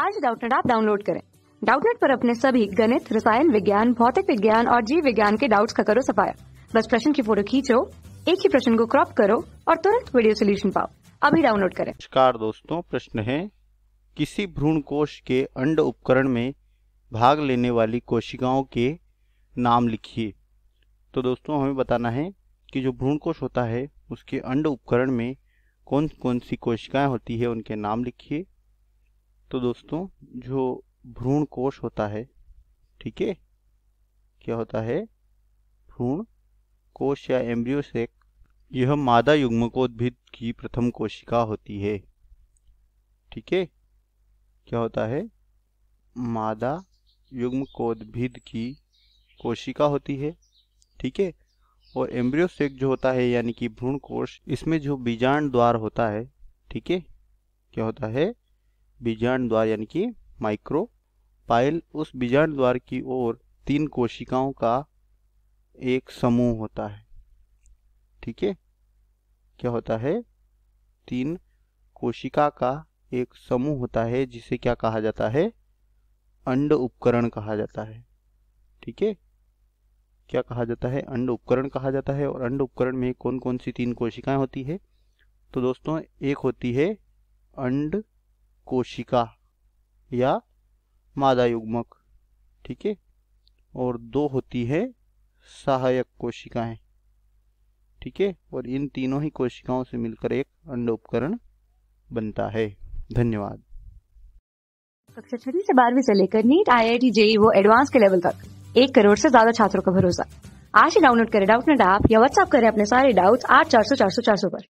आज डाउटनेट आप डाउनलोड करें डाउटनेट पर अपने सभी गणित रसायन विज्ञान भौतिक विज्ञान और जीव विज्ञान के डाउट्स का करो सफाया बस प्रश्न की फोटो खींचो एक ही प्रश्न को क्रॉप करो और तुरंत वीडियो सोल्यूशन पाओ अभी डाउनलोड करें नमस्कार दोस्तों प्रश्न है किसी भ्रूण कोश के अंड उपकरण में भाग लेने वाली कोशिकाओं के नाम लिखिए तो दोस्तों हमें बताना है कि जो भ्रूण कोश होता है उसके अंड उपकरण में कौन कौन सी कोशिकाएं होती है उनके नाम लिखिए तो दोस्तों जो भ्रूण कोश होता है ठीक है क्या होता है भ्रूण कोश या एम्ब्रियो सेक यह मादा युग्मकोद्भिद की प्रथम कोशिका होती है ठीक है क्या होता है मादा युग्मकोद्भिद की कोशिका होती है ठीक है और एम्ब्रियो सेक जो होता है यानी कि भ्रूण कोश इसमें जो बीजांड द्वार होता है ठीक है क्या होता है बीजाण द्वार यानी कि माइक्रो पाइल उस बीजाण द्वार की ओर तीन कोशिकाओं का एक समूह होता है ठीक है क्या होता है तीन कोशिका का एक समूह होता है जिसे क्या कहा जाता है अंड उपकरण कहा जाता है ठीक है क्या कहा जाता है अंड उपकरण कहा जाता है और अंड उपकरण में कौन कौन सी तीन कोशिकाएं होती है तो दोस्तों एक होती है अंड कोशिका या मादा युग्मक ठीक है और दो होती है सहायक कोशिकाएं ठीक है और इन तीनों ही कोशिकाओं से मिलकर एक अंडोपकरण बनता है धन्यवाद कक्षा छठी से बारहवीं से लेकर NEET I I T JEE वो एडवांस के लेवल तक एक करोड़ से ज्यादा छात्रों का भरोसा आज ही डाउनलोड करें डाउट नेट ऐप या व्हाट्सएप करें अपने सारे डाउट्स आठ चार सौ चार सौ चार सौ पर